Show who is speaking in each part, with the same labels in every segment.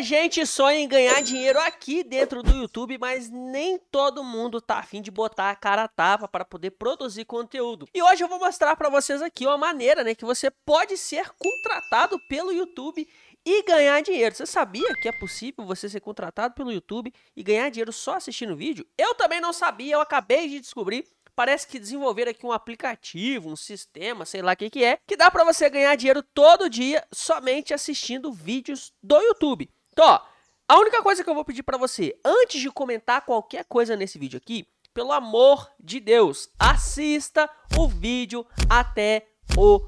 Speaker 1: Muita gente sonha em ganhar dinheiro aqui dentro do YouTube, mas nem todo mundo tá afim de botar a cara a tapa para poder produzir conteúdo. E hoje eu vou mostrar para vocês aqui uma maneira, né, que você pode ser contratado pelo YouTube e ganhar dinheiro. Você sabia que é possível você ser contratado pelo YouTube e ganhar dinheiro só assistindo vídeo? Eu também não sabia, eu acabei de descobrir parece que desenvolveram aqui um aplicativo, um sistema, sei lá o que, que é, que dá para você ganhar dinheiro todo dia somente assistindo vídeos do YouTube. Então, a única coisa que eu vou pedir para você, antes de comentar qualquer coisa nesse vídeo aqui, pelo amor de Deus, assista o vídeo até o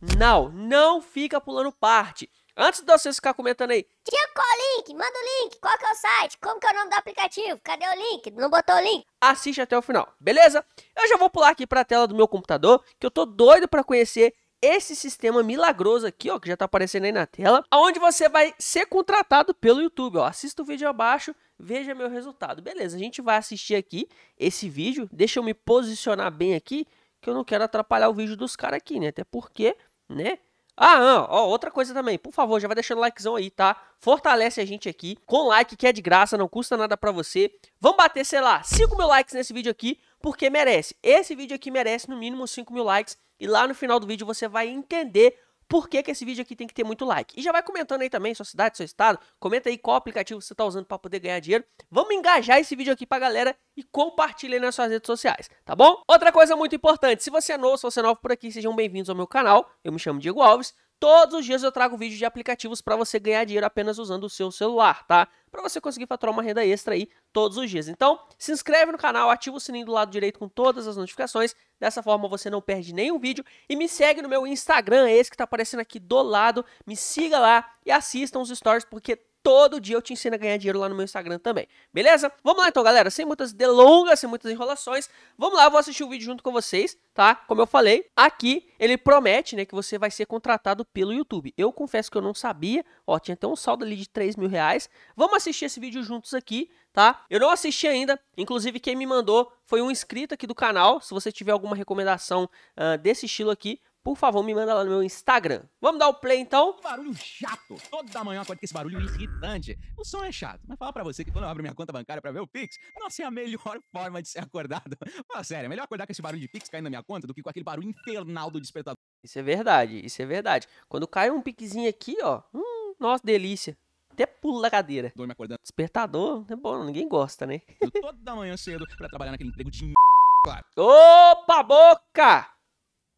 Speaker 1: final. Não fica pulando parte. Antes de vocês ficar comentando aí, tio, qual link? Manda o link, qual que é o site? Como que é o nome do aplicativo? Cadê o link? Não botou o link? Assiste até o final, beleza? Eu já vou pular aqui para a tela do meu computador, que eu tô doido para conhecer esse sistema milagroso aqui, ó, que já está aparecendo aí na tela, aonde você vai ser contratado pelo YouTube, ó. Assista o vídeo abaixo, veja meu resultado. Beleza, a gente vai assistir aqui esse vídeo. Deixa eu me posicionar bem aqui, que eu não quero atrapalhar o vídeo dos caras aqui, né? Até porque, né? Ah, ó, outra coisa também, por favor, já vai deixando o likezão aí, tá? Fortalece a gente aqui com like, que é de graça, não custa nada pra você. Vamos bater, sei lá, 5 mil likes nesse vídeo aqui, porque merece. Esse vídeo aqui merece no mínimo 5 mil likes e lá no final do vídeo você vai entender por que, que esse vídeo aqui tem que ter muito like. E já vai comentando aí também sua cidade, seu estado, comenta aí qual aplicativo você está usando para poder ganhar dinheiro. Vamos engajar esse vídeo aqui a galera e compartilha nas suas redes sociais, tá bom? Outra coisa muito importante, se você é novo, se você é novo por aqui, sejam bem-vindos ao meu canal. Eu me chamo Diego Alves, Todos os dias eu trago vídeo de aplicativos para você ganhar dinheiro apenas usando o seu celular, tá? Para você conseguir faturar uma renda extra aí todos os dias. Então, se inscreve no canal, ativa o sininho do lado direito com todas as notificações. Dessa forma você não perde nenhum vídeo e me segue no meu Instagram, é esse que tá aparecendo aqui do lado. Me siga lá e assista os stories porque todo dia eu te ensino a ganhar dinheiro lá no meu Instagram também, beleza? Vamos lá então, galera, sem muitas delongas, sem muitas enrolações, vamos lá, eu vou assistir o vídeo junto com vocês, tá? Como eu falei, aqui ele promete, né, que você vai ser contratado pelo YouTube. Eu confesso que eu não sabia, ó, tinha até um saldo ali de 3 mil reais. Vamos assistir esse vídeo juntos aqui, tá? Eu não assisti ainda, inclusive quem me mandou foi um inscrito aqui do canal, se você tiver alguma recomendação uh, desse estilo aqui, por favor, me manda lá no meu Instagram. Vamos dar o play então? Barulho chato. Toda manhã acorda com esse
Speaker 2: barulho irritante. O som é chato, mas falar pra você que quando eu abro minha conta bancária pra ver o Pix, nossa, é a melhor forma de ser acordado. Fala sério, é melhor acordar com esse barulho de Pix caindo na minha conta do que com aquele barulho infernal do despertador.
Speaker 1: Isso é verdade, isso é verdade. Quando cai um piquezinho aqui, ó, hum, nossa, delícia até pula da cadeira. Dorme acordando. Despertador, é bom, ninguém gosta, né? Toda manhã cedo pra trabalhar naquele emprego de claro. Opa, boca!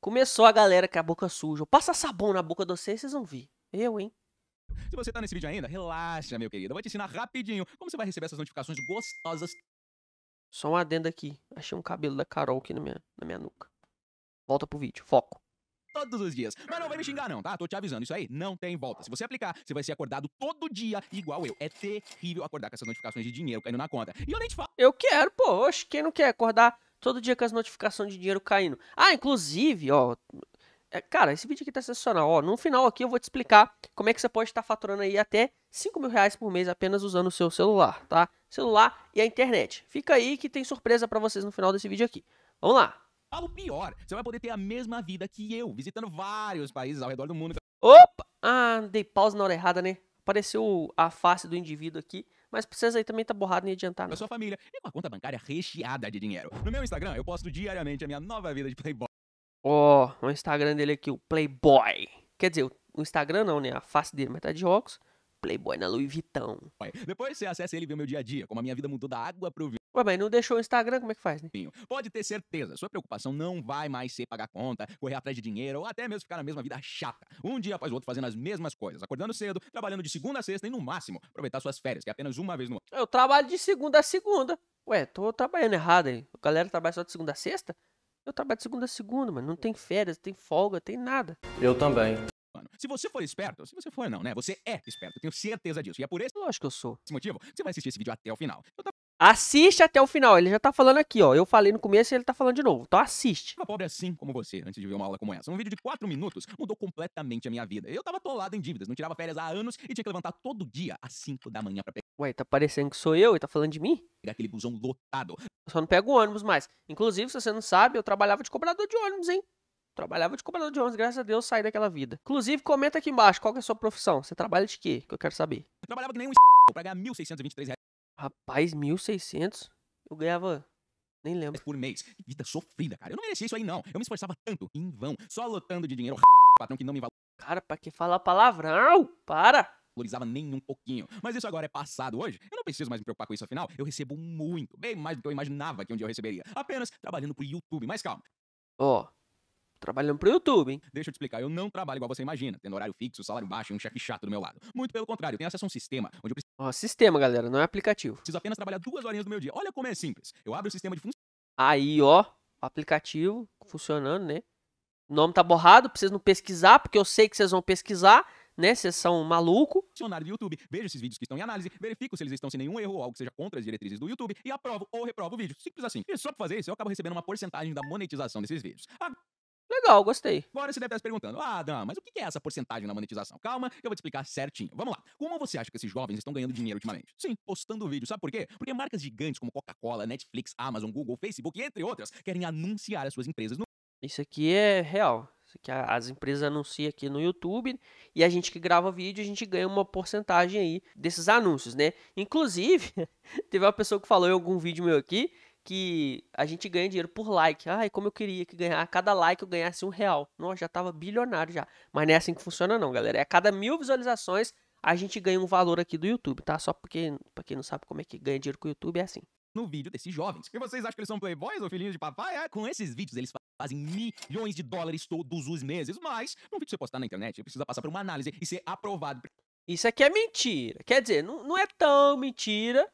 Speaker 1: Começou a galera com a boca suja. Passa sabão na boca de vocês, vocês vão ver. Eu, hein?
Speaker 2: Se você tá nesse vídeo ainda, relaxa, meu querido. Eu vou te ensinar rapidinho como você vai receber essas notificações gostosas.
Speaker 1: Só um adendo aqui. Achei um cabelo da Carol aqui na minha, na minha nuca. Volta pro vídeo, foco.
Speaker 2: Todos os dias. Mas não vai me xingar, não, tá? Tô te avisando. Isso aí não tem volta. Se você aplicar, você vai ser acordado todo dia,
Speaker 1: igual eu. É terrível acordar com essas notificações de dinheiro caindo na conta. E eu nem te falo. Eu quero, pô. Oxe, quem não quer acordar Todo dia com as notificações de dinheiro caindo. Ah, inclusive, ó. É, cara, esse vídeo aqui tá sensacional. Ó, no final aqui eu vou te explicar como é que você pode estar faturando aí até 5 mil reais por mês apenas usando o seu celular, tá? Celular e a internet. Fica aí que tem surpresa para vocês no final desse vídeo aqui. Vamos lá!
Speaker 2: pior, você vai poder ter a mesma vida que eu,
Speaker 1: visitando vários países ao redor do mundo. Opa! Ah, dei pausa na hora errada, né? Apareceu a face do indivíduo aqui mas precisa aí também tá borrado nem adiantar né? A sua família e uma conta bancária recheada de dinheiro.
Speaker 2: No meu Instagram eu posto diariamente a minha nova vida de playboy.
Speaker 1: Ó, oh, o Instagram dele aqui, o Playboy. Quer dizer, o Instagram não, né? A face dele, mas tá de óculos playboy na Louis Vuitton.
Speaker 2: Depois você acessa ele e vê meu dia a dia, como a minha vida mudou da água pro vinho. Ué, mas não deixou o Instagram, como é que faz, né? Pode ter certeza, sua preocupação não vai mais ser pagar conta, correr atrás de dinheiro ou até mesmo ficar na mesma vida chata. Um dia após o outro fazendo as mesmas coisas, acordando cedo, trabalhando de segunda a sexta e no
Speaker 1: máximo aproveitar suas férias, que é apenas uma vez no ano. Eu trabalho de segunda a segunda. Ué, tô trabalhando errado aí. A galera trabalha só de segunda a sexta? Eu trabalho de segunda a segunda, mano. Não tem férias, tem folga, tem nada. Eu também. Se você for esperto, se você for não, né? Você
Speaker 2: é esperto, eu tenho certeza disso. E é por esse, lógico que eu sou. esse motivo você vai assistir esse vídeo até o final. Eu
Speaker 1: Assiste até o final. Ele já tá
Speaker 2: falando aqui, ó. Eu falei no começo e ele tá falando de novo. Então assiste. uma pobre assim como você, antes de ver uma aula como essa. Um vídeo de 4 minutos mudou completamente a minha vida. Eu tava atolado em dívidas, não tirava férias há anos e tinha que levantar todo dia
Speaker 1: às 5 da manhã pra pegar. Ué, tá parecendo que sou eu e tá falando de mim? Pegar aquele busão lotado. Eu só não pego ônibus mais. Inclusive, se você não sabe, eu trabalhava de cobrador de ônibus, hein? Trabalhava de cobrador de ônibus, graças a Deus saí daquela vida. Inclusive, comenta aqui embaixo qual é a sua profissão. Você trabalha de quê? Que eu quero saber.
Speaker 2: trabalhava que nem um pra ganhar 1.623 reais. Rapaz,
Speaker 1: 1.600? Eu
Speaker 2: ganhava. Nem lembro. Por mês. Vida sofrida, cara. Eu não merecia isso aí, não. Eu me esforçava tanto, em vão, só lotando de dinheiro. Patrão que não me valorizava. Cara, pra que falar palavrão? Para! valorizava nem um pouquinho. Mas isso agora é passado hoje. Eu não preciso mais me preocupar com isso, afinal, eu recebo muito, bem mais do que eu imaginava que um dia eu receberia. Apenas trabalhando pro YouTube, mas calma.
Speaker 1: Ó, oh, trabalhando pro YouTube, hein?
Speaker 2: Deixa eu te explicar, eu não trabalho igual você imagina, tendo horário fixo, salário baixo e um chefe chato do meu lado. Muito pelo contrário, eu tenho acesso a um
Speaker 1: sistema onde eu preciso. Ó, sistema, galera, não é aplicativo. Preciso apenas trabalhar duas horinhas do meu dia. Olha como é simples. Eu abro o sistema de função. Aí, ó, aplicativo funcionando, né? O nome tá borrado, pra vocês não pesquisar, porque eu sei que vocês vão pesquisar, né? Vocês são maluco. Funcionário do YouTube, vejo
Speaker 2: esses vídeos que estão em análise, verifico se eles estão sem nenhum erro ou algo que seja contra as diretrizes do YouTube e aprovo ou reprovo o vídeo. Simples assim. E só pra fazer isso, eu acabo recebendo uma porcentagem da monetização desses vídeos. Agora... Legal,
Speaker 1: gostei. Agora você
Speaker 2: deve estar se perguntando: Ah, Adam, mas o que é essa porcentagem na monetização? Calma, que eu vou te explicar certinho. Vamos lá. Como você acha que esses jovens estão ganhando dinheiro ultimamente? Sim, postando vídeo. Sabe por quê? Porque marcas gigantes como Coca-Cola, Netflix, Amazon,
Speaker 1: Google, Facebook, entre outras, querem anunciar as suas empresas no. Isso aqui é real. Isso aqui as empresas anunciam aqui no YouTube e a gente que grava vídeo, a gente ganha uma porcentagem aí desses anúncios, né? Inclusive, teve uma pessoa que falou em algum vídeo meu aqui que a gente ganha dinheiro por like. Ai, como eu queria que ganhar, a cada like eu ganhasse um real. Nossa, já tava bilionário já. Mas não é assim que funciona não, galera. É a cada mil visualizações a gente ganha um valor aqui do YouTube, tá? Só porque, pra quem não sabe como é que ganha dinheiro com o YouTube, é assim.
Speaker 2: No vídeo desses jovens. E vocês acham que eles são playboys ou filhinhos de papai? É? Com esses vídeos eles fazem milhões de dólares todos os meses. Mas, num vídeo que você postar na internet, precisa passar por uma análise e ser aprovado. Isso aqui é mentira.
Speaker 1: Quer dizer, não, não é tão mentira,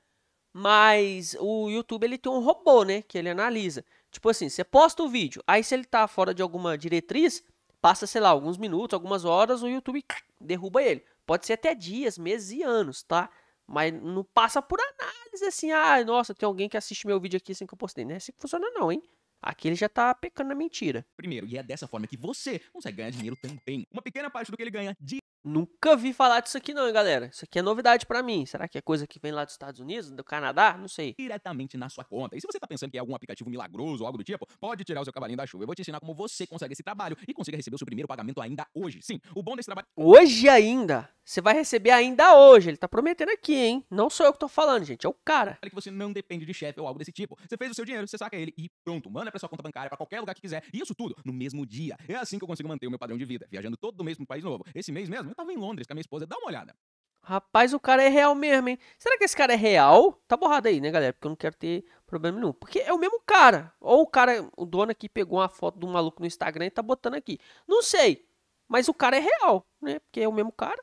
Speaker 1: mas o YouTube ele tem um robô, né? Que ele analisa. Tipo assim, você posta o vídeo, aí se ele tá fora de alguma diretriz, passa, sei lá, alguns minutos, algumas horas, o YouTube derruba ele. Pode ser até dias, meses e anos, tá? Mas não passa por análise assim, ah, nossa, tem alguém que assiste meu vídeo aqui assim que eu postei. Não é assim que funciona, não, hein? Aqui ele já tá pecando na mentira. Primeiro, e é dessa forma que você consegue ganhar dinheiro também. Uma pequena parte do que ele ganha de Nunca vi falar disso aqui não, hein, galera. Isso aqui é novidade para mim. Será que é coisa que vem lá dos Estados Unidos, do Canadá? Não sei. Diretamente na sua conta. E se você tá pensando
Speaker 2: que é algum aplicativo milagroso ou algo do tipo, pode tirar o seu cavalinho da chuva. Eu vou te ensinar como você consegue esse trabalho e consiga receber o seu primeiro pagamento ainda hoje. Sim, o bom desse trabalho...
Speaker 1: Hoje ainda? Você vai receber ainda hoje. Ele tá prometendo aqui, hein? Não sou eu que
Speaker 2: tô falando, gente. É o cara. Que você não depende de chefe ou algo desse tipo. Você fez o seu dinheiro, você saca ele e pronto. Manda pra sua conta bancária, pra qualquer lugar que quiser. isso tudo no mesmo dia. É assim que eu consigo manter o meu padrão de vida. Viajando todo mês pra um país novo. Esse mês mesmo, eu tava em Londres com a minha esposa. Dá uma olhada.
Speaker 1: Rapaz, o cara é real mesmo, hein? Será que esse cara é real? Tá borrado aí, né, galera? Porque eu não quero ter problema nenhum. Porque é o mesmo cara. Ou o cara, o dono aqui pegou uma foto do maluco no Instagram e tá botando aqui. Não sei. Mas o cara é real, né? Porque é o mesmo cara.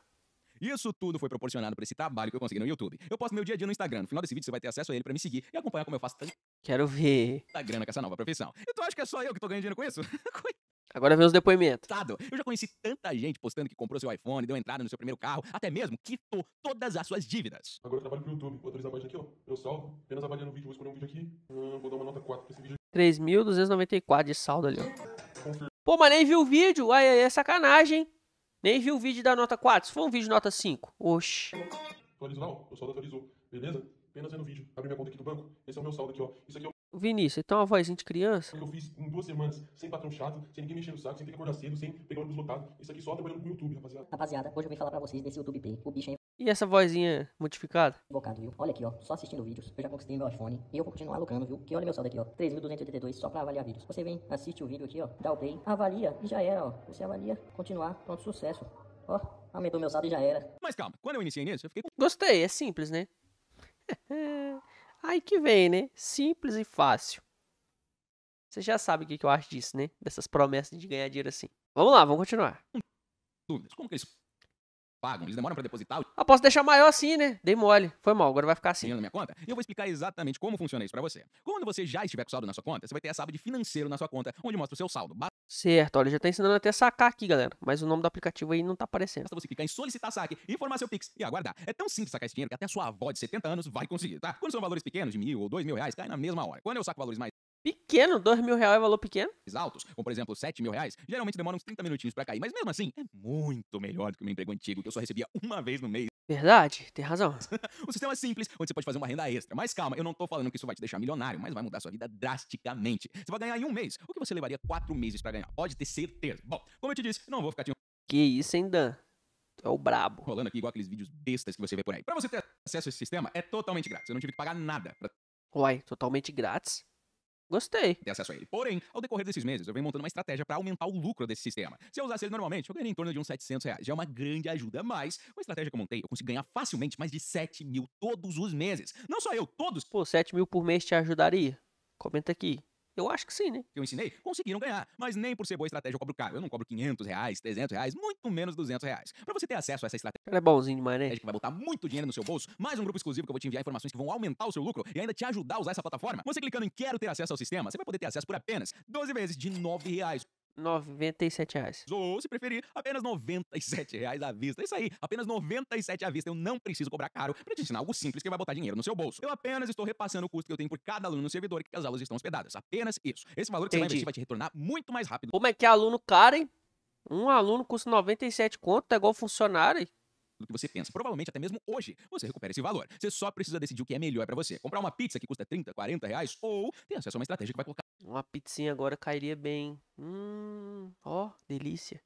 Speaker 1: Isso tudo foi proporcionado por esse
Speaker 2: trabalho que eu consegui no YouTube. Eu posto meu dia a dia no Instagram. No final desse vídeo você vai ter acesso a ele para me seguir e acompanhar como eu faço Quero ver. da grana com essa nova profissão. Então
Speaker 1: acho que é só eu que tô ganhando dinheiro com isso? Agora vem os depoimentos.
Speaker 2: Eu já conheci tanta gente postando que comprou seu iPhone, deu entrada no seu primeiro carro, até mesmo quitou todas as suas dívidas. Agora eu trabalho pro YouTube. Vou atualizar a página aqui, ó. Eu salvo. Apenas avaliando o vídeo. Vou escolher um vídeo aqui. Hum, vou dar uma nota 4 pra esse vídeo.
Speaker 1: 3.294 de saldo ali, ó. Pô, mas nem viu o vídeo. Aí é sacanagem. Nem vi o vídeo da nota 4. Se for um vídeo nota 5. Oxi.
Speaker 2: Atualizo não, o saldo atualizou. Beleza? Apenas é no vídeo. Abri minha conta aqui do banco. Esse é o meu saldo aqui, ó. Isso aqui é
Speaker 1: o... Vinícius, então a vozinha de criança. eu
Speaker 2: fiz em duas semanas, sem patrão chato, sem ninguém mexer no saco, sem ter que acordar cedo, sem pegar ônibus lotado. Isso aqui só trabalhando com o YouTube, rapaziada. Rapaziada, hoje eu vim falar pra vocês desse YouTube Pay. O bicho é
Speaker 1: e essa vozinha modificada? Bocado viu? Olha aqui, ó. Só assistindo vídeos. Eu já conquistei meu iPhone. E eu vou continuar lucrando, viu? Que olha meu saldo
Speaker 2: aqui, ó. 3.282 só pra avaliar vídeos. Você vem, assiste o vídeo aqui, ó. Dá o play, avalia e já era, ó. Você
Speaker 1: avalia, continuar. Pronto, sucesso. Ó, aumentou meu saldo e já era. Mas calma, quando eu iniciei nisso, eu fiquei Gostei, é simples, né? Aí que vem, né? Simples e fácil. Você já sabe o que eu acho disso, né? Dessas promessas de ganhar dinheiro assim. Vamos lá, vamos continuar. Dúvidas, como que isso? pagam, eles demoram para depositar. Ah, posso deixar maior assim, né? Dei mole. Foi mal, agora vai ficar assim. na minha
Speaker 2: conta. eu vou explicar exatamente como funciona isso para você. Quando você já estiver com saldo na sua conta, você vai ter essa aba de financeiro na sua conta, onde mostra o seu saldo.
Speaker 1: Certo, olha, já tá ensinando até sacar aqui, galera. Mas o nome do aplicativo aí não tá aparecendo. Basta você
Speaker 2: clicar em solicitar saque, informar seu Pix e aguardar. É tão simples sacar esse dinheiro que até a sua avó de 70 anos vai conseguir, tá? Quando são valores pequenos, de mil ou dois mil reais, cai na mesma hora. Quando eu saco valores mais Pequeno, dois mil reais é valor pequeno? Altos, como por exemplo sete mil reais, geralmente demora uns 30 minutinhos para cair, mas mesmo assim é muito melhor do que o meu emprego antigo, que eu só recebia uma vez no mês. Verdade, tem razão. o sistema é simples, onde você pode fazer uma renda extra. Mas calma, eu não tô falando que isso vai te deixar milionário, mas vai mudar sua vida drasticamente. Você vai ganhar em um mês, o que você levaria quatro meses para ganhar, pode ter certeza. Bom, como eu te disse, não vou ficar te... Que isso, hein, Dan? é o brabo. Rolando aqui igual aqueles vídeos bestas que você vê por aí. Para você ter acesso a esse sistema, é totalmente grátis. Eu não tive que pagar nada. Pra... Uai, totalmente grátis? Gostei. De acesso a ele. Porém, ao decorrer desses meses, eu venho montando uma estratégia para aumentar o lucro desse sistema. Se eu usasse ele normalmente, eu ganharia em torno de uns 700 reais. Já é uma grande ajuda. Mas, com a estratégia que eu montei, eu consigo ganhar facilmente mais de 7 mil todos os meses. Não só eu, todos. Pô, 7 mil por mês te ajudaria? Comenta aqui. Eu acho que sim, né? Que eu ensinei, conseguiram ganhar. Mas nem por ser boa estratégia eu cobro caro. Eu não cobro 500 reais, 300 reais, muito menos 200 reais. Pra você ter acesso a essa estratégia... Ela é bonzinho demais, né? É que vai botar muito dinheiro no seu bolso. Mais um grupo exclusivo que eu vou te enviar informações que vão aumentar o seu lucro e ainda te ajudar a usar essa plataforma. Você clicando em quero ter acesso ao sistema, você vai poder ter acesso por apenas 12 vezes de 9 reais. 97 reais. Ou, se preferir, apenas 97 reais à vista. É isso aí, apenas 97 à vista. Eu não preciso cobrar caro para te ensinar algo simples que vai botar dinheiro no seu bolso. Eu apenas estou repassando o custo que eu tenho por cada aluno no servidor que as aulas estão hospedadas. Apenas isso. Esse valor que Entendi. você vai investir vai te retornar muito mais rápido. Como é que é aluno caro, hein? Um aluno custa 97 conto, é igual funcionário do que você pensa. Provavelmente até mesmo hoje você recupera esse valor. Você só precisa decidir o que é melhor para você. Comprar uma pizza que custa 30, 40 reais ou ter acesso a uma estratégia que vai colocar. Uma pizzinha agora cairia bem.
Speaker 1: Hum,
Speaker 2: ó, oh, delícia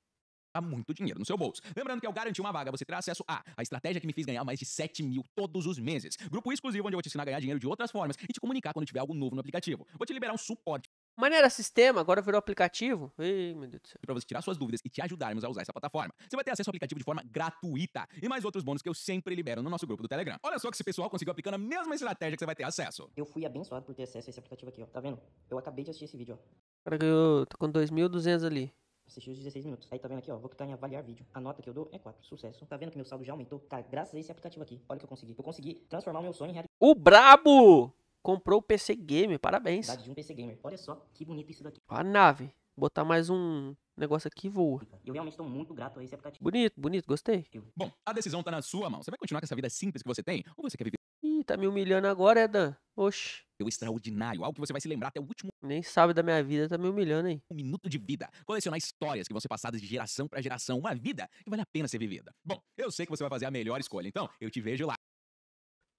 Speaker 2: há tá muito dinheiro no seu bolso. Lembrando que ao garantir uma vaga, você terá acesso a a estratégia que me fez ganhar mais de 7 mil todos os meses. Grupo exclusivo onde eu vou te ensinar a ganhar dinheiro de outras formas e te comunicar quando tiver algo novo no aplicativo. Vou te liberar um suporte. Mas não era sistema, agora virou aplicativo. Ei, meu Deus do céu. Para você tirar suas dúvidas e te ajudarmos a usar essa plataforma, você vai ter acesso ao aplicativo de forma gratuita e mais outros bônus que eu sempre libero no nosso grupo do Telegram. Olha só que esse pessoal conseguiu aplicando a mesma estratégia que você vai ter acesso. Eu fui abençoado por ter acesso a esse aplicativo aqui, ó. Tá vendo? Eu
Speaker 1: acabei de assistir esse vídeo, ó. Cara, eu tô tá com 2.200 ali.
Speaker 2: Assisti os 16 minutos. Aí tá vendo aqui, ó. Vou clicar em avaliar vídeo. A nota que eu dou é 4. Sucesso. Tá vendo que meu saldo já aumentou? Cara, graças a esse aplicativo aqui. Olha o que eu consegui. Eu consegui transformar o meu sonho em realidade.
Speaker 1: O brabo! Comprou o PC Gamer, parabéns. Dade
Speaker 2: de um PC Gamer. Olha só que bonito isso daqui.
Speaker 1: A nave. Botar mais um negócio aqui e voa.
Speaker 2: Eu realmente estou muito grato a esse aplicativo.
Speaker 1: Bonito, bonito, gostei.
Speaker 2: Bom, a decisão tá na sua mão.
Speaker 1: Você vai continuar com essa vida simples
Speaker 2: que você tem? Ou você quer viver? Ih, tá me humilhando agora, é, Dan? Oxi. O extraordinário, algo que você vai se lembrar até o último Nem sabe da minha vida, tá me humilhando aí. minuto de vida. Colecionar histórias que vão ser passadas de geração para geração. Uma vida que vale a pena ser vivida. Bom, eu sei que você vai fazer a melhor escolha, então eu te vejo lá.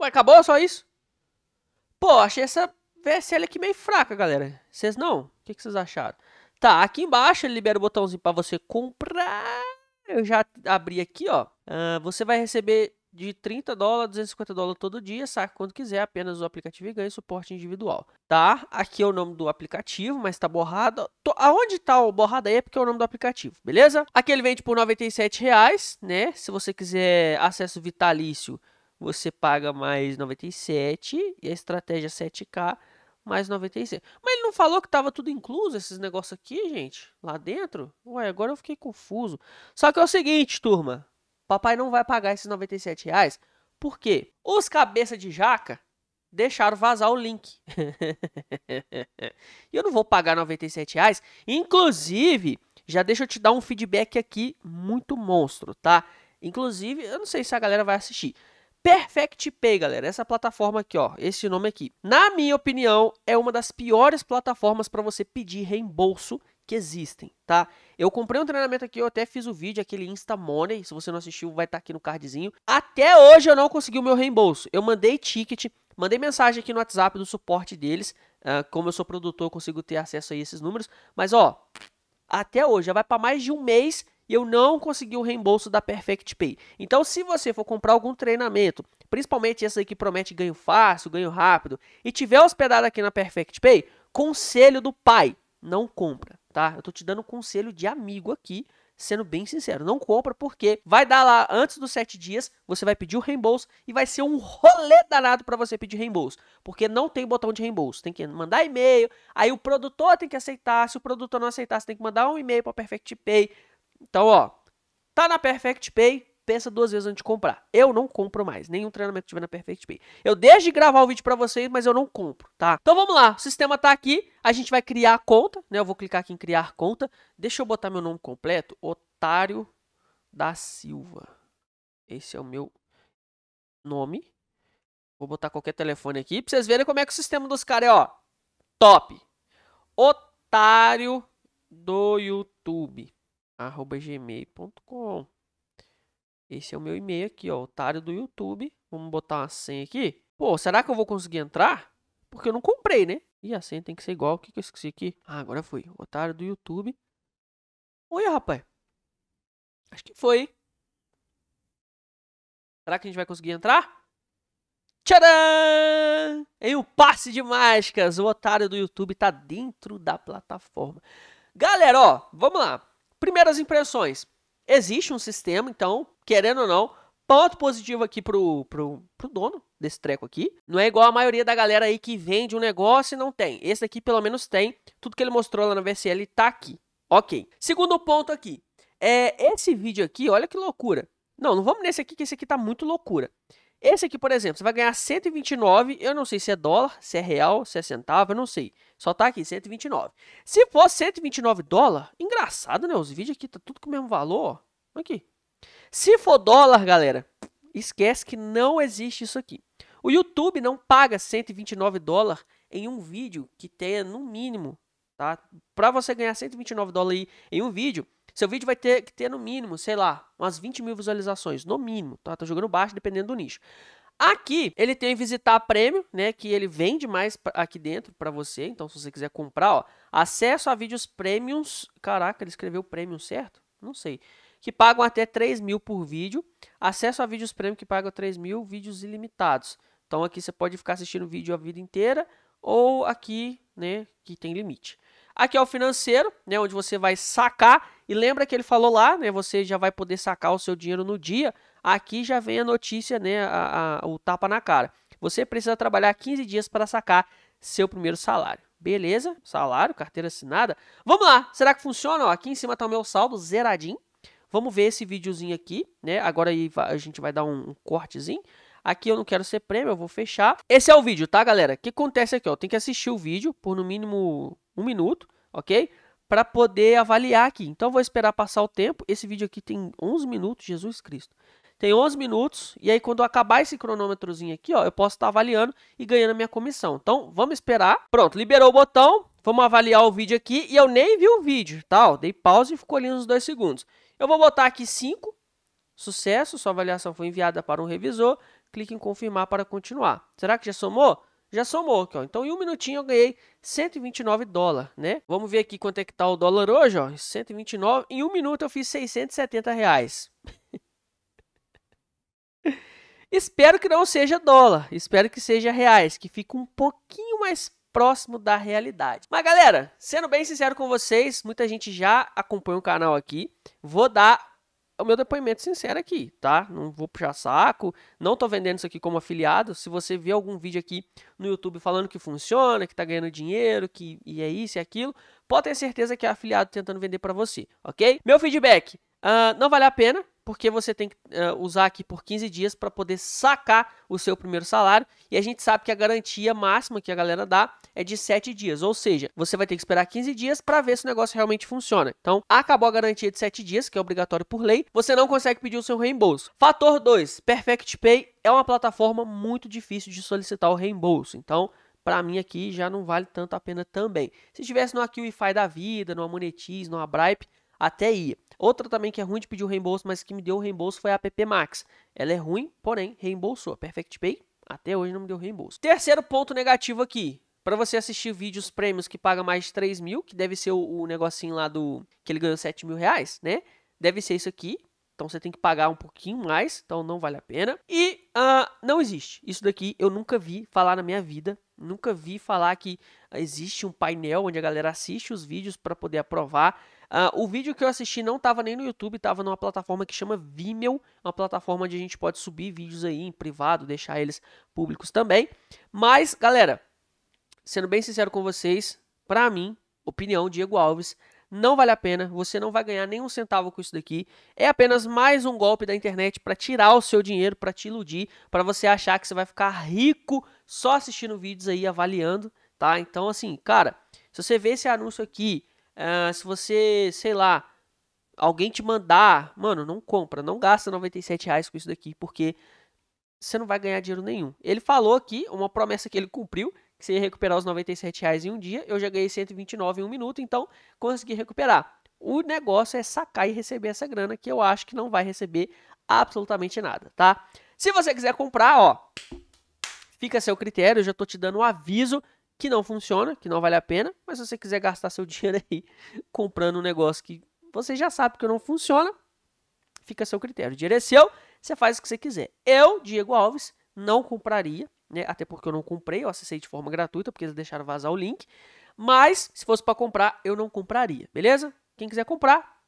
Speaker 1: Ué, acabou? Só isso? Pô, achei essa VSL aqui meio fraca, galera. Vocês não? O que, vocês acharam? Tá, aqui embaixo ele libera o botãozinho para você comprar. Eu já abri aqui, ó. Uh, você vai receber de 30 dólares a 250 dólares todo dia, saca quando quiser, apenas o aplicativo e ganha suporte individual, tá? Aqui é o nome do aplicativo, mas tá borrado. Tô, aonde tá o borrado aí é porque é o nome do aplicativo, beleza? Aqui ele vende por 97 reais, né? Se você quiser acesso vitalício, você paga mais 97 e a estratégia 7K mais 96. Mas ele não falou que estava tudo incluso esses negócios aqui, gente? Lá dentro? Ué, agora eu fiquei confuso. Só que é o seguinte, turma. Papai não vai pagar esses 97 reais. Por quê? Os cabeça de jaca deixaram vazar o link. e eu não vou pagar 97 reais. Inclusive, já deixa eu te dar um feedback aqui muito monstro, tá? Inclusive, eu não sei se a galera vai assistir. Perfect Pay, galera, essa plataforma aqui, ó, esse nome aqui. Na minha opinião, é uma das piores plataformas para você pedir reembolso que existem, tá? Eu comprei um treinamento aqui, eu até fiz o vídeo, aquele Insta Money, se você não assistiu, vai estar tá aqui no cardzinho. Até hoje eu não consegui o meu reembolso. Eu mandei ticket, mandei mensagem aqui no WhatsApp do suporte deles. Uh, como eu sou produtor, eu consigo ter acesso a esses números. Mas, ó, até hoje, já vai para mais de um mês e eu não consegui o reembolso da Perfect Pay. Então, se você for comprar algum treinamento, principalmente esse aí que promete ganho fácil, ganho rápido, e tiver hospedado aqui na Perfect Pay, conselho do pai, não compra, tá? Eu tô te dando conselho de amigo aqui, sendo bem sincero, não compra porque vai dar lá antes dos 7 dias, você vai pedir o reembolso e vai ser um rolê danado para você pedir reembolso, porque não tem botão de reembolso, tem que mandar e-mail, aí o produtor tem que aceitar, se o produtor não aceitar, você tem que mandar um e-mail para Perfect Pay, então, ó, tá na Perfect Pay, pensa duas vezes antes de comprar. Eu não compro mais, nenhum treinamento tiver na Perfect Pay. Eu deixo de gravar o vídeo para vocês, mas eu não compro, tá? Então vamos lá, o sistema tá aqui, a gente vai criar a conta, né? Eu vou clicar aqui em criar conta. Deixa eu botar meu nome completo, Otário da Silva. Esse é o meu nome. Vou botar qualquer telefone aqui pra vocês verem como é que o sistema dos caras é, ó. Top. Otário do YouTube arroba gmail.com. Esse é o meu e-mail aqui, ó, otário do YouTube. Vamos botar uma senha aqui. Pô, será que eu vou conseguir entrar? Porque eu não comprei, né? E a senha tem que ser igual. O que, que eu esqueci aqui? Ah, agora foi. Otário do YouTube. Oi, rapaz. Acho que foi. Será que a gente vai conseguir entrar? Tcharam! Em um passe de mágicas, o otário do YouTube tá dentro da plataforma. Galera, ó, vamos lá. Primeiras impressões. Existe um sistema, então, querendo ou não, ponto positivo aqui pro, pro, pro dono desse treco aqui. Não é igual a maioria da galera aí que vende um negócio e não tem. Esse aqui pelo menos tem. Tudo que ele mostrou lá na VSL tá aqui. Ok. Segundo ponto aqui. É, esse vídeo aqui, olha que loucura. Não, não vamos nesse aqui, que esse aqui tá muito loucura. Esse aqui, por exemplo, você vai ganhar 129, eu não sei se é dólar, se é real, se é centavo, eu não sei. Só tá aqui, 129. Se for 129 dólar, engraçado, né? Os vídeos aqui tá tudo com o mesmo valor, ó. Aqui. Se for dólar, galera, esquece que não existe isso aqui. O YouTube não paga 129 dólar em um vídeo que tenha no mínimo, tá? Para você ganhar 129 aí em um vídeo, seu vídeo vai ter que ter no mínimo, sei lá, umas 20 mil visualizações, no mínimo, tá? Tô jogando baixo, dependendo do nicho. Aqui ele tem visitar prêmio, né? Que ele vende mais aqui dentro para você. Então, se você quiser comprar, ó, acesso a vídeos premiums. Caraca, ele escreveu premium certo? Não sei. Que pagam até 3 mil por vídeo. Acesso a vídeos premium que pagam 3 mil, vídeos ilimitados. Então, aqui você pode ficar assistindo o vídeo a vida inteira ou aqui, né? Que tem limite. Aqui é o financeiro, né, onde você vai sacar. E lembra que ele falou lá, né, você já vai poder sacar o seu dinheiro no dia. Aqui já vem a notícia, né, a, a, o tapa na cara. Você precisa trabalhar 15 dias para sacar seu primeiro salário. Beleza, salário, carteira assinada. Vamos lá, será que funciona? Ó, aqui em cima está o meu saldo zeradinho. Vamos ver esse videozinho aqui, né? Agora aí a gente vai dar um, um cortezinho. Aqui eu não quero ser prêmio, eu vou fechar. Esse é o vídeo, tá, galera? O que acontece aqui, ó? Tem que assistir o vídeo por no mínimo um minuto, ok? Para poder avaliar aqui. Então, vou esperar passar o tempo. Esse vídeo aqui tem 11 minutos, Jesus Cristo. Tem 11 minutos, e aí quando acabar esse cronômetrozinho aqui, ó, eu posso estar tá avaliando e ganhando a minha comissão. Então, vamos esperar. Pronto, liberou o botão. Vamos avaliar o vídeo aqui. E eu nem vi o vídeo, tá? Ó, dei pause e ficou ali uns 2 segundos. Eu vou botar aqui 5. Sucesso, sua avaliação foi enviada para um revisor. Clique em confirmar para continuar. Será que já somou? já somou aqui, ó. Então, em um minutinho eu ganhei 129 dólares, né? Vamos ver aqui quanto é que tá o dólar hoje, ó. 129. Em um minuto eu fiz 670 reais. Espero que não seja dólar. Espero que seja reais, que fique um pouquinho mais próximo da realidade. Mas galera, sendo bem sincero com vocês, muita gente já acompanha o canal aqui. Vou dar o meu depoimento sincero aqui, tá? Não vou puxar saco, não tô vendendo isso aqui como afiliado. Se você vê algum vídeo aqui no YouTube falando que funciona, que tá ganhando dinheiro, que e é isso e é aquilo, pode ter certeza que é afiliado tentando vender para você, ok? Meu feedback, uh, não vale a pena porque você tem que uh, usar aqui por 15 dias para poder sacar o seu primeiro salário. E a gente sabe que a garantia máxima que a galera dá é de 7 dias, ou seja, você vai ter que esperar 15 dias para ver se o negócio realmente funciona. Então, acabou a garantia de 7 dias, que é obrigatório por lei, você não consegue pedir o seu reembolso. Fator 2, Perfect Pay é uma plataforma muito difícil de solicitar o reembolso. Então, para mim aqui já não vale tanto a pena também. Se tivesse no Wi-Fi da vida, no Monetize, no Bripe, até ia. Outra também que é ruim de pedir o reembolso, mas que me deu o reembolso foi a App Max. Ela é ruim, porém reembolsou. Perfect Pay até hoje não me deu reembolso. Terceiro ponto negativo aqui. Para você assistir vídeos prêmios que paga mais de 3 mil, que deve ser o, o negocinho lá do. que ele ganhou 7 mil reais, né? Deve ser isso aqui. Então você tem que pagar um pouquinho mais, então não vale a pena. E uh, não existe. Isso daqui eu nunca vi falar na minha vida. Nunca vi falar que existe um painel onde a galera assiste os vídeos para poder aprovar. Uh, o vídeo que eu assisti não estava nem no YouTube, estava numa plataforma que chama Vimeo, uma plataforma onde a gente pode subir vídeos aí em privado, deixar eles públicos também. Mas, galera, sendo bem sincero com vocês, para mim, opinião Diego Alves, não vale a pena, você não vai ganhar nenhum centavo com isso daqui. É apenas mais um golpe da internet para tirar o seu dinheiro, para te iludir, para você achar que você vai ficar rico só assistindo vídeos aí avaliando, tá? Então assim, cara, se você vê esse anúncio aqui Uh, se você, sei lá, alguém te mandar, mano, não compra, não gasta 97 reais com isso daqui, porque você não vai ganhar dinheiro nenhum. Ele falou aqui, uma promessa que ele cumpriu, que você ia recuperar os 97 reais em um dia, eu já ganhei 129 em um minuto, então consegui recuperar. O negócio é sacar e receber essa grana, que eu acho que não vai receber absolutamente nada, tá? Se você quiser comprar, ó, fica a seu critério, eu já tô te dando um aviso, que não funciona, que não vale a pena, mas se você quiser gastar seu dinheiro aí comprando um negócio que você já sabe que não funciona, fica a seu critério. O dinheiro é seu, você faz o que você quiser. Eu, Diego Alves, não compraria, né? Até porque eu não comprei, eu acessei de forma gratuita, porque eles deixaram vazar o link. Mas, se fosse para comprar, eu não compraria, beleza? Quem quiser comprar,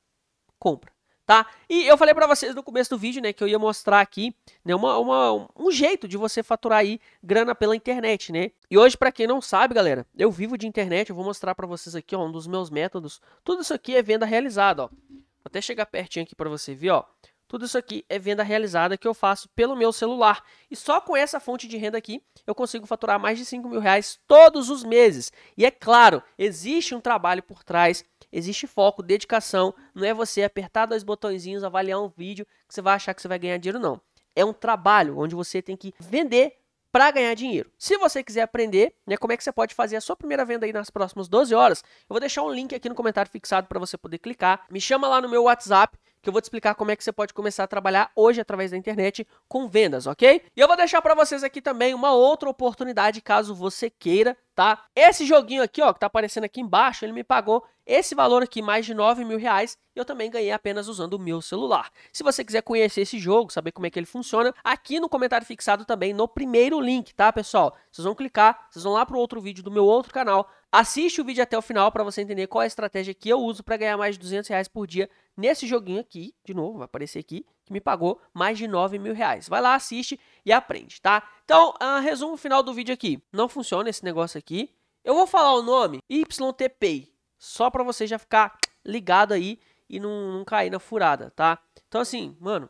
Speaker 1: compra tá? E eu falei para vocês no começo do vídeo, né, que eu ia mostrar aqui, né, uma, uma, um jeito de você faturar aí grana pela internet, né? E hoje, para quem não sabe, galera, eu vivo de internet, eu vou mostrar para vocês aqui, ó, um dos meus métodos. Tudo isso aqui é venda realizada, ó. Vou até chegar pertinho aqui para você ver, ó. Tudo isso aqui é venda realizada que eu faço pelo meu celular. E só com essa fonte de renda aqui eu consigo faturar mais de 5 mil reais todos os meses. E é claro, existe um trabalho por trás Existe foco, dedicação, não é você apertar dois botõezinhos, avaliar um vídeo que você vai achar que você vai ganhar dinheiro, não. É um trabalho onde você tem que vender para ganhar dinheiro. Se você quiser aprender, né, como é que você pode fazer a sua primeira venda aí nas próximas 12 horas, eu vou deixar um link aqui no comentário fixado para você poder clicar. Me chama lá no meu WhatsApp que eu vou te explicar como é que você pode começar a trabalhar hoje através da internet com vendas, ok? E eu vou deixar para vocês aqui também uma outra oportunidade caso você queira, tá? Esse joguinho aqui, ó, que tá aparecendo aqui embaixo, ele me pagou esse valor aqui, mais de 9 mil reais, e eu também ganhei apenas usando o meu celular. Se você quiser conhecer esse jogo, saber como é que ele funciona, aqui no comentário fixado também, no primeiro link, tá, pessoal? Vocês vão clicar, vocês vão lá pro outro vídeo do meu outro canal, Assiste o vídeo até o final para você entender qual é a estratégia que eu uso para ganhar mais de 200 reais por dia nesse joguinho aqui, de novo, vai aparecer aqui, que me pagou mais de 9 mil reais. Vai lá, assiste e aprende, tá? Então, uh, resumo final do vídeo aqui. Não funciona esse negócio aqui. Eu vou falar o nome YTPay, só para você já ficar ligado aí e não, não cair na furada, tá? Então, assim, mano,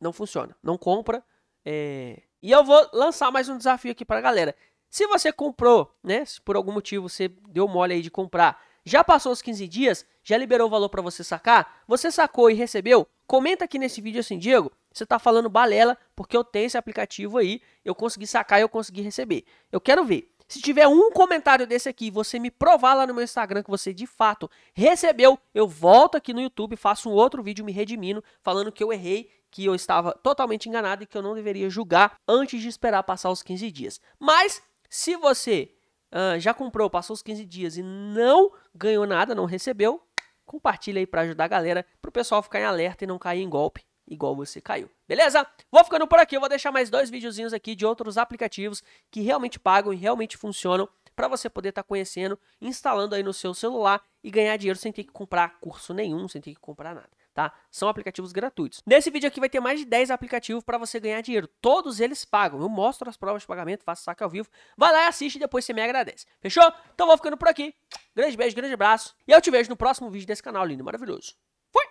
Speaker 1: não funciona. Não compra. É... E eu vou lançar mais um desafio aqui pra galera. Se você comprou, né, se por algum motivo você deu mole aí de comprar, já passou os 15 dias, já liberou o valor para você sacar, você sacou e recebeu, comenta aqui nesse vídeo assim, Diego, você está falando balela porque eu tenho esse aplicativo aí, eu consegui sacar e eu consegui receber. Eu quero ver. Se tiver um comentário desse aqui, você me provar lá no meu Instagram que você de fato recebeu, eu volto aqui no YouTube, faço um outro vídeo me redimindo, falando que eu errei, que eu estava totalmente enganado e que eu não deveria julgar antes de esperar passar os 15 dias. Mas se você uh, já comprou, passou os 15 dias e não ganhou nada, não recebeu, compartilha aí para ajudar a galera, para o pessoal ficar em alerta e não cair em golpe igual você caiu. Beleza? Vou ficando por aqui, eu vou deixar mais dois videozinhos aqui de outros aplicativos que realmente pagam e realmente funcionam para você poder estar tá conhecendo, instalando aí no seu celular e ganhar dinheiro sem ter que comprar curso nenhum, sem ter que comprar nada tá? São aplicativos gratuitos. Nesse vídeo aqui vai ter mais de 10 aplicativos para você ganhar dinheiro. Todos eles pagam. Eu mostro as provas de pagamento, faço saque ao vivo. Vai lá e assiste e depois você me agradece. Fechou? Então vou ficando por aqui. Grande beijo, grande abraço. E eu te vejo no próximo vídeo desse canal lindo, maravilhoso. Fui!